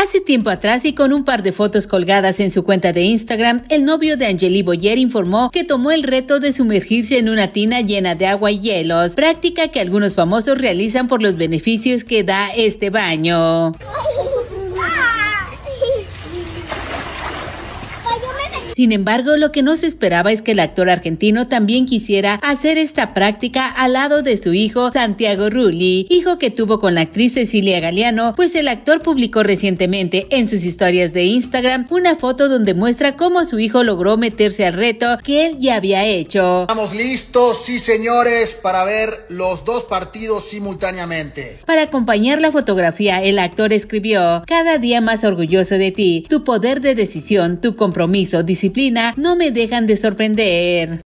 Hace tiempo atrás y con un par de fotos colgadas en su cuenta de Instagram, el novio de Angeli Boyer informó que tomó el reto de sumergirse en una tina llena de agua y hielos, práctica que algunos famosos realizan por los beneficios que da este baño. Sin embargo, lo que no se esperaba es que el actor argentino también quisiera hacer esta práctica al lado de su hijo Santiago Rulli, hijo que tuvo con la actriz Cecilia Galeano, pues el actor publicó recientemente en sus historias de Instagram una foto donde muestra cómo su hijo logró meterse al reto que él ya había hecho. Estamos listos, sí señores, para ver los dos partidos simultáneamente. Para acompañar la fotografía, el actor escribió, cada día más orgulloso de ti, tu poder de decisión, tu compromiso, disciplina no me dejan de sorprender.